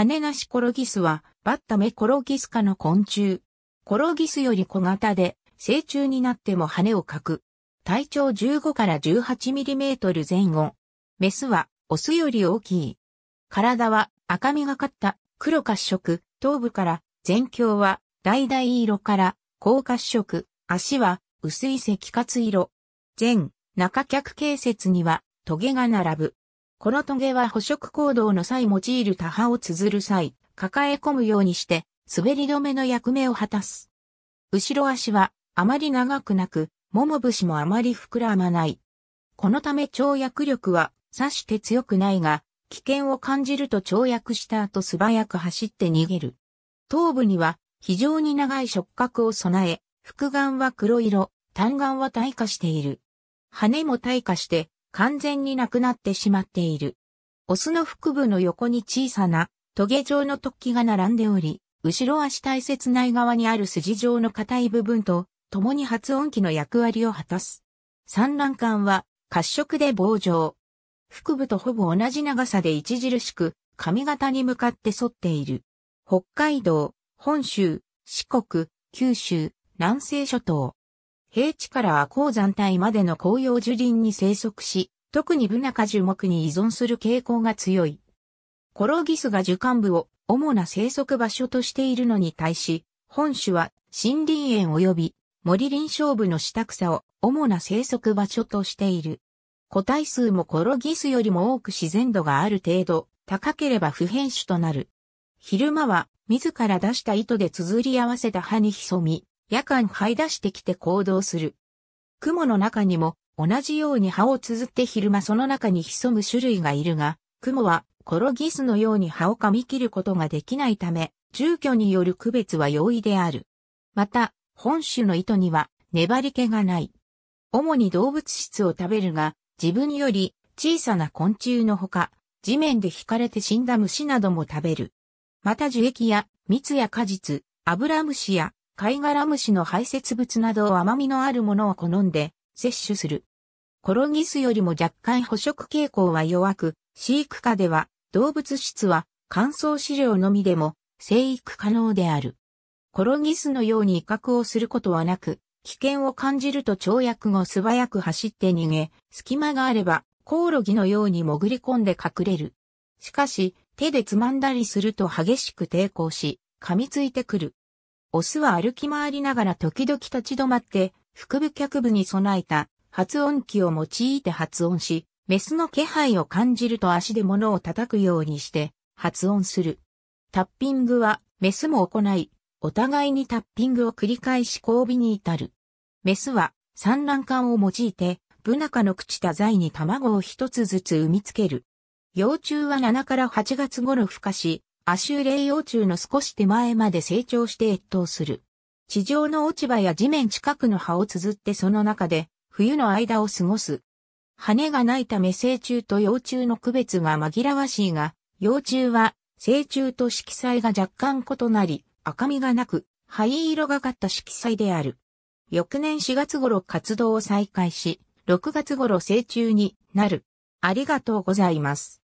羽なしコロギスは、バッタメコロギス科の昆虫。コロギスより小型で、成虫になっても羽をかく。体長15から18ミリメートル前後。メスは、オスより大きい。体は赤みがかった黒褐色、頭部から、全鏡は橙色から高褐色、足は薄い赤褐色。前、中脚形節にはトゲが並ぶ。このトゲは捕食行動の際用いる他刃を綴る際、抱え込むようにして、滑り止めの役目を果たす。後ろ足はあまり長くなく、もも節もあまり膨らまない。このため跳躍力は、さして強くないが、危険を感じると跳躍した後素早く走って逃げる。頭部には非常に長い触覚を備え、複眼は黒色、単眼は退化している。羽も退化して完全になくなってしまっている。オスの腹部の横に小さなトゲ状の突起が並んでおり、後ろ足大切内側にある筋状の硬い部分と共に発音器の役割を果たす。産卵管は褐色で棒状。腹部とほぼ同じ長さで著しく髪型に向かって沿っている。北海道、本州、四国、九州、南西諸島。平地から亜高山帯までの紅葉樹林に生息し、特にブナ科樹木に依存する傾向が強い。コロギスが樹幹部を主な生息場所としているのに対し、本種は森林園及び森林勝負の下草を主な生息場所としている。個体数もコロギスよりも多く自然度がある程度、高ければ不変種となる。昼間は自ら出した糸で綴り合わせた葉に潜み、夜間這い出してきて行動する。雲の中にも同じように葉を綴って昼間その中に潜む種類がいるが、雲はコロギスのように葉を噛み切ることができないため、住居による区別は容易である。また、本種の糸には粘り気がない。主に動物質を食べるが、自分より小さな昆虫のほか、地面で惹かれて死んだ虫なども食べる。また樹液や蜜や果実、アブラムシや貝殻虫の排泄物などを甘みのあるものを好んで摂取する。コロギスよりも若干捕食傾向は弱く、飼育下では動物質は乾燥飼料のみでも生育可能である。コロギスのように威嚇をすることはなく、危険を感じると跳躍後素早く走って逃げ、隙間があればコオロギのように潜り込んで隠れる。しかし、手でつまんだりすると激しく抵抗し、噛みついてくる。オスは歩き回りながら時々立ち止まって、腹部脚部に備えた発音器を用いて発音し、メスの気配を感じると足で物を叩くようにして発音する。タッピングはメスも行い、お互いにタッピングを繰り返し交尾に至る。メスは産卵管を用いて、ブナカの朽ちた材に卵を一つずつ産みつける。幼虫は7から8月頃孵化し、亜州霊幼虫の少し手前まで成長して越冬する。地上の落ち葉や地面近くの葉を綴ってその中で冬の間を過ごす。羽がないため成虫と幼虫の区別が紛らわしいが、幼虫は成虫と色彩が若干異なり、赤みがなく、灰色がかった色彩である。翌年4月頃活動を再開し、6月頃成虫になる。ありがとうございます。